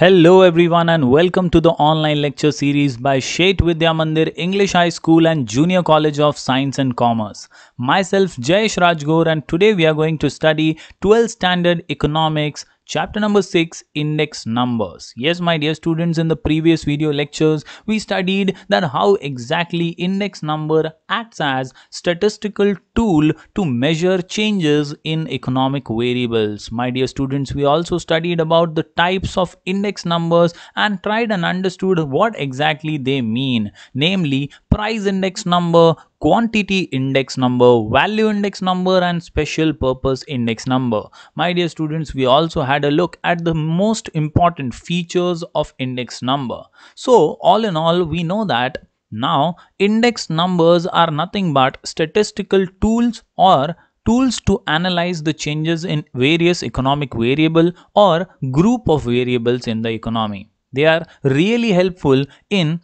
Hello everyone and welcome to the online lecture series by Shet Vidyamandir English High School and Junior College of Science and Commerce. Myself Jayesh Rajgor and today we are going to study 12th standard economics Chapter number 6 Index Numbers. Yes, my dear students, in the previous video lectures, we studied that how exactly index number acts as statistical tool to measure changes in economic variables. My dear students, we also studied about the types of index numbers and tried and understood what exactly they mean, namely price index number, quantity index number, value index number and special purpose index number. My dear students, we also had a look at the most important features of index number. So all in all, we know that now index numbers are nothing but statistical tools or tools to analyze the changes in various economic variable or group of variables in the economy. They are really helpful in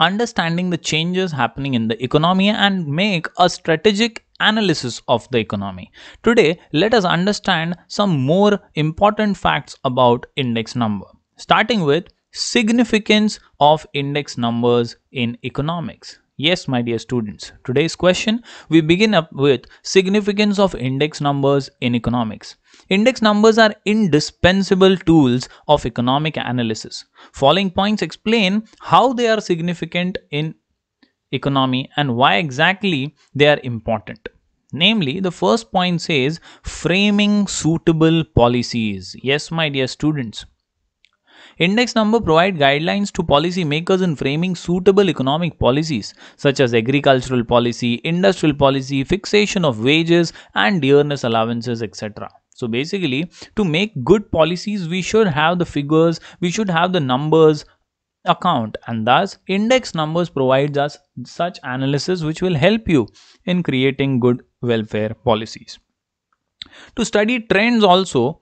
understanding the changes happening in the economy and make a strategic analysis of the economy. Today, let us understand some more important facts about index number, starting with significance of index numbers in economics. Yes, my dear students, today's question, we begin up with significance of index numbers in economics. Index numbers are indispensable tools of economic analysis. Following points explain how they are significant in economy and why exactly they are important. Namely, the first point says framing suitable policies. Yes, my dear students. Index number provide guidelines to policymakers in framing suitable economic policies such as agricultural policy, industrial policy, fixation of wages and dearness allowances, etc. So basically, to make good policies, we should have the figures, we should have the numbers account and thus index numbers provides us such analysis which will help you in creating good welfare policies. To study trends also,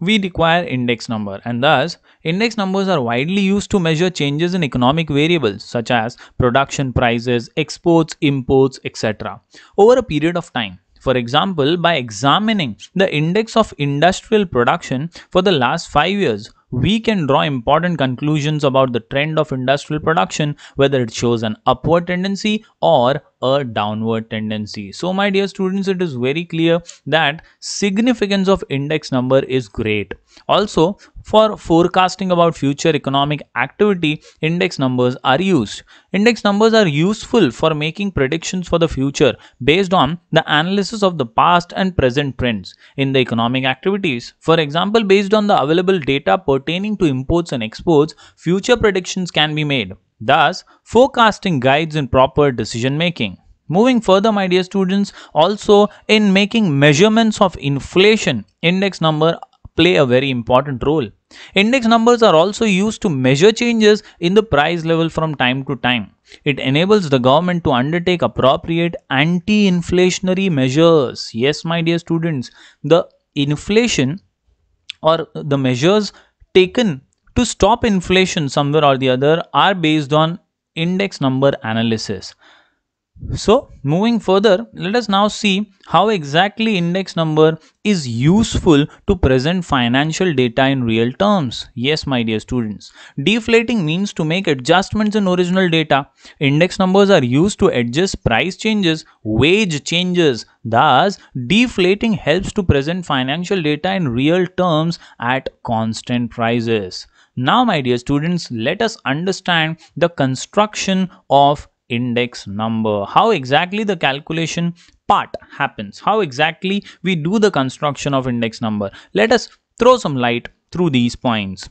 we require index number and thus index numbers are widely used to measure changes in economic variables such as production prices, exports, imports, etc. over a period of time. For example, by examining the index of industrial production for the last 5 years we can draw important conclusions about the trend of industrial production, whether it shows an upward tendency or a downward tendency. So my dear students, it is very clear that significance of index number is great. Also, for forecasting about future economic activity, index numbers are used. Index numbers are useful for making predictions for the future based on the analysis of the past and present trends in the economic activities. For example, based on the available data pertaining pertaining to imports and exports, future predictions can be made, thus forecasting guides in proper decision making. Moving further, my dear students, also in making measurements of inflation, index number play a very important role. Index numbers are also used to measure changes in the price level from time to time. It enables the government to undertake appropriate anti-inflationary measures. Yes, my dear students, the inflation or the measures taken to stop inflation somewhere or the other are based on index number analysis. So moving further, let us now see how exactly index number is useful to present financial data in real terms. Yes, my dear students, deflating means to make adjustments in original data. Index numbers are used to adjust price changes, wage changes. Thus, deflating helps to present financial data in real terms at constant prices. Now, my dear students, let us understand the construction of index number, how exactly the calculation part happens, how exactly we do the construction of index number. Let us throw some light through these points.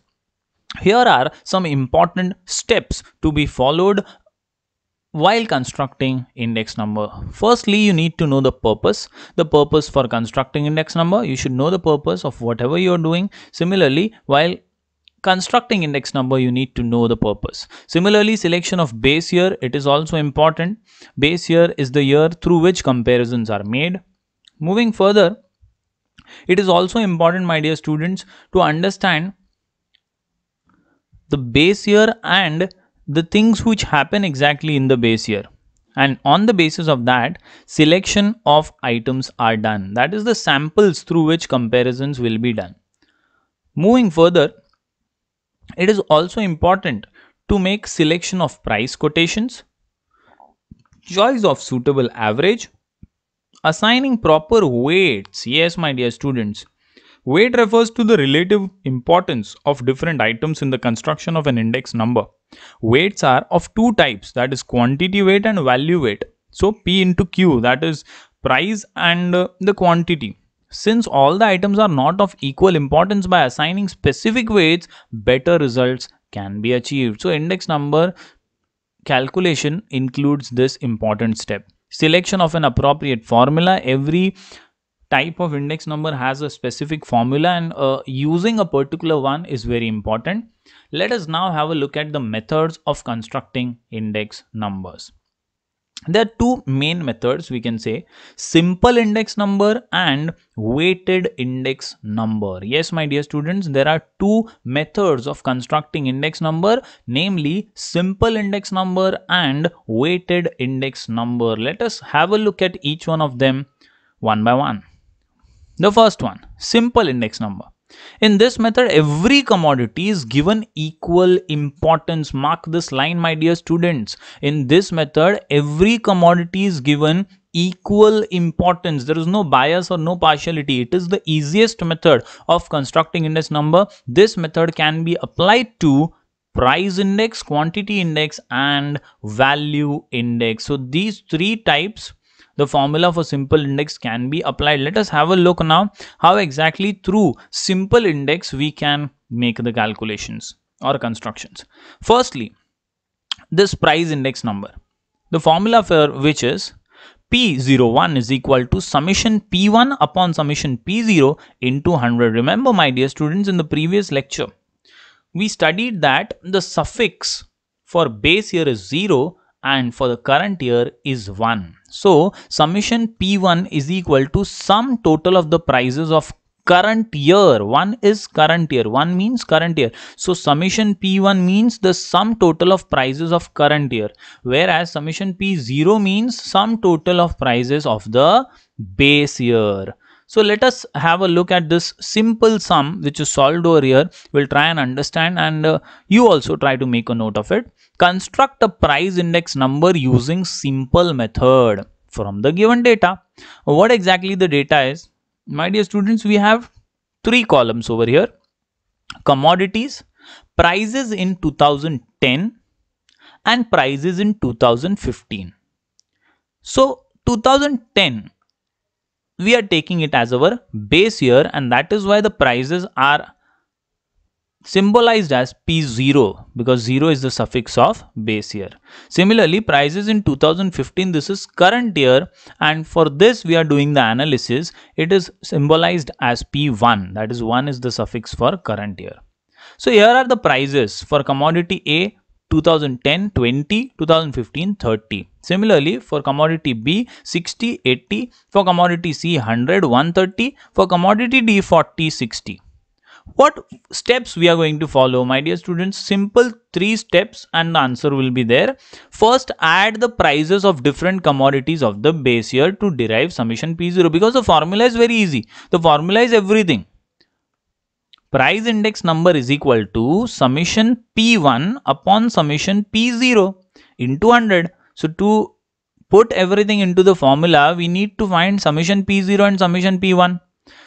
Here are some important steps to be followed while constructing index number firstly you need to know the purpose the purpose for constructing index number you should know the purpose of whatever you are doing similarly while constructing index number you need to know the purpose similarly selection of base year it is also important base year is the year through which comparisons are made moving further it is also important my dear students to understand the base year and the things which happen exactly in the base year and on the basis of that selection of items are done that is the samples through which comparisons will be done moving further it is also important to make selection of price quotations, choice of suitable average, assigning proper weights. Yes, my dear students, weight refers to the relative importance of different items in the construction of an index number. Weights are of two types that is quantity weight and value weight. So P into Q that is price and uh, the quantity since all the items are not of equal importance by assigning specific weights, better results can be achieved. So index number calculation includes this important step. Selection of an appropriate formula. Every type of index number has a specific formula and uh, using a particular one is very important. Let us now have a look at the methods of constructing index numbers there are two main methods we can say simple index number and weighted index number yes my dear students there are two methods of constructing index number namely simple index number and weighted index number let us have a look at each one of them one by one the first one simple index number in this method, every commodity is given equal importance. Mark this line, my dear students. In this method, every commodity is given equal importance there is no bias or no partiality it is the easiest method of constructing index number this method can be applied to price index quantity index and value index so these three types the formula for simple index can be applied. Let us have a look now how exactly through simple index we can make the calculations or constructions. Firstly, this price index number. The formula for which is P01 is equal to summation P1 upon summation P0 into 100. Remember my dear students in the previous lecture, we studied that the suffix for base year is 0 and for the current year is 1. So summation P1 is equal to sum total of the prices of current year. One is current year. One means current year. So summation P1 means the sum total of prices of current year. Whereas summation P0 means sum total of prices of the base year. So let us have a look at this simple sum which is solved over here. We'll try and understand and uh, you also try to make a note of it. Construct a price index number using simple method from the given data. What exactly the data is? My dear students, we have three columns over here. Commodities, prices in 2010 and prices in 2015. So 2010 we are taking it as our base year and that is why the prices are symbolized as P0 because 0 is the suffix of base year. Similarly, prices in 2015, this is current year and for this we are doing the analysis. It is symbolized as P1 that is 1 is the suffix for current year. So here are the prices for commodity A 2010, 20, 2015, 30. Similarly, for commodity B, 60, 80, for commodity C, 100, 130, for commodity D, 40, 60. What steps we are going to follow, my dear students? Simple three steps and the answer will be there. First, add the prices of different commodities of the base year to derive summation P0 because the formula is very easy. The formula is everything price index number is equal to summation P1 upon summation P0 into 100. So to put everything into the formula, we need to find summation P0 and summation P1.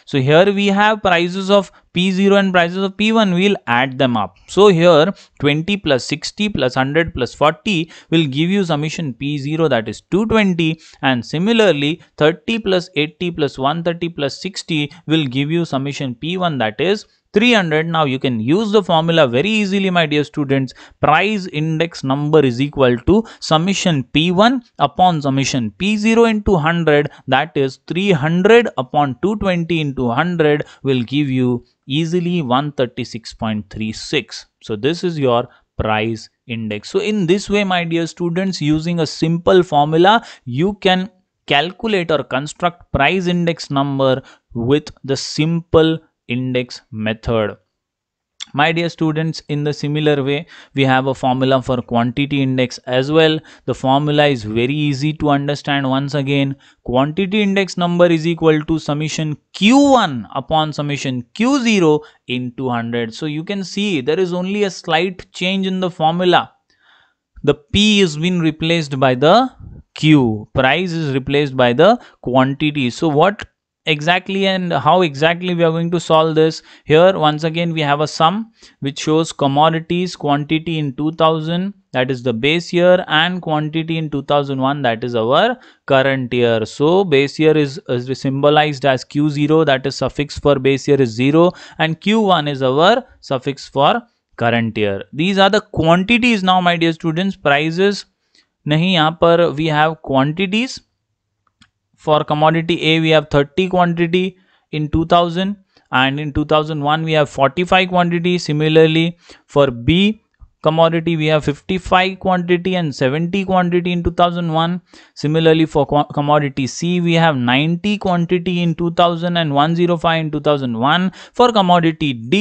So here we have prices of P0 and prices of P1, we'll add them up. So here 20 plus 60 plus 100 plus 40 will give you summation P0 that is 220 and similarly 30 plus 80 plus 130 plus 60 will give you summation P1 that is 300 now you can use the formula very easily my dear students price index number is equal to summation p1 upon summation p0 into 100 that is 300 upon 220 into 100 will give you easily 136.36 so this is your price index so in this way my dear students using a simple formula you can calculate or construct price index number with the simple index method my dear students, in the similar way, we have a formula for quantity index as well. The formula is very easy to understand once again. Quantity index number is equal to summation Q1 upon summation Q0 in 200. So you can see there is only a slight change in the formula. The P is been replaced by the Q. Price is replaced by the quantity. So what exactly and how exactly we are going to solve this here once again we have a sum which shows commodities quantity in 2000 that is the base year and quantity in 2001 that is our current year so base year is, is symbolized as q0 that is suffix for base year is 0 and q1 is our suffix for current year these are the quantities now my dear students prices nahi yahan par we have quantities for commodity A we have 30 quantity in 2000 and in 2001 we have 45 quantity similarly for B commodity we have 55 quantity and 70 quantity in 2001 similarly for commodity C we have 90 quantity in 2000 and 105 in 2001 for commodity D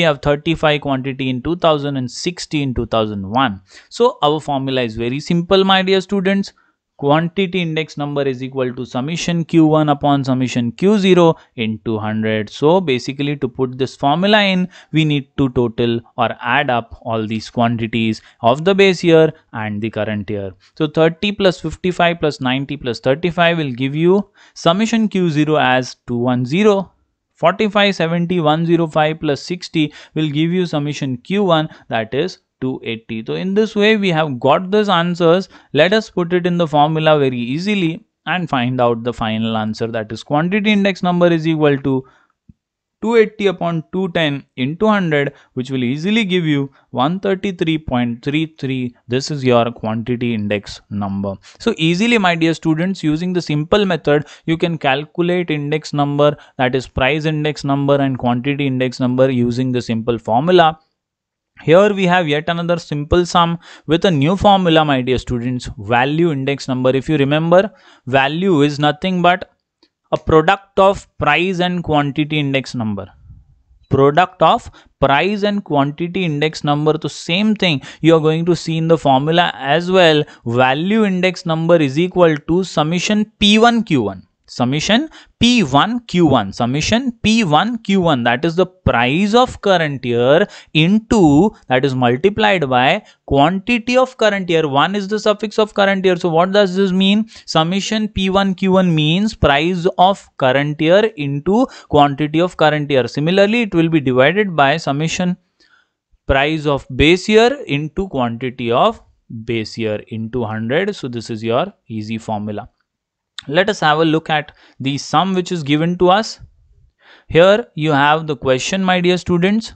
we have 35 quantity in 2000 and 60 in 2001 so our formula is very simple my dear students quantity index number is equal to summation q1 upon summation q0 into 100 so basically to put this formula in we need to total or add up all these quantities of the base year and the current year so 30 plus 55 plus 90 plus 35 will give you summation q0 as 210 45 70 105 plus 60 will give you summation q1 that is 280 so in this way we have got those answers let us put it in the formula very easily and find out the final answer that is quantity index number is equal to 280 upon 210 into 100 which will easily give you 133.33 this is your quantity index number so easily my dear students using the simple method you can calculate index number that is price index number and quantity index number using the simple formula here we have yet another simple sum with a new formula my dear students value index number if you remember value is nothing but a product of price and quantity index number product of price and quantity index number the same thing you are going to see in the formula as well value index number is equal to summation p1 q1 summation P1 Q1 summation P1 Q1 that is the price of current year into that is multiplied by quantity of current year 1 is the suffix of current year so what does this mean summation P1 Q1 means price of current year into quantity of current year similarly it will be divided by summation price of base year into quantity of base year into 100 so this is your easy formula let us have a look at the sum which is given to us here you have the question my dear students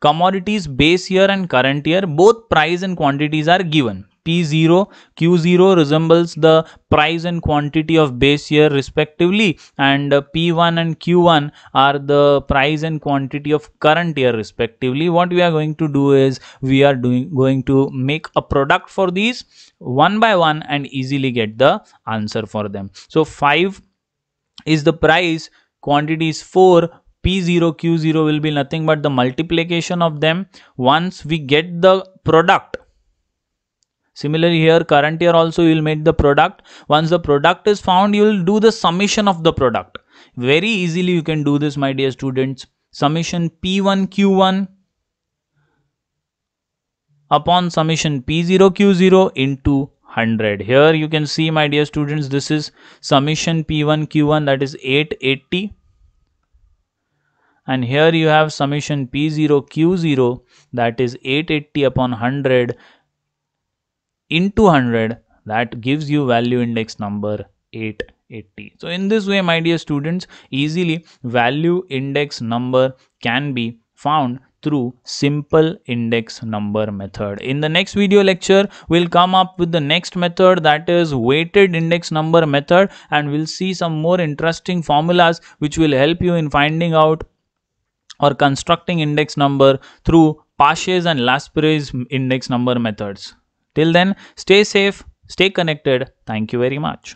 commodities base year and current year both price and quantities are given P0, Q0 resembles the price and quantity of base year respectively and P1 and Q1 are the price and quantity of current year respectively. What we are going to do is we are doing going to make a product for these one by one and easily get the answer for them. So 5 is the price, quantity is 4, P0, Q0 will be nothing but the multiplication of them. Once we get the product similarly here current year also you will make the product once the product is found you will do the summation of the product very easily you can do this my dear students summation p1 q1 upon summation p0 q0 into 100 here you can see my dear students this is summation p1 q1 that is 880 and here you have summation p0 q0 that is 880 upon 100 into 100 that gives you value index number 880. So in this way my dear students easily value index number can be found through simple index number method. In the next video lecture, we'll come up with the next method that is weighted index number method and we'll see some more interesting formulas which will help you in finding out or constructing index number through Pache's and Laspeyres index number methods. Till then, stay safe, stay connected. Thank you very much.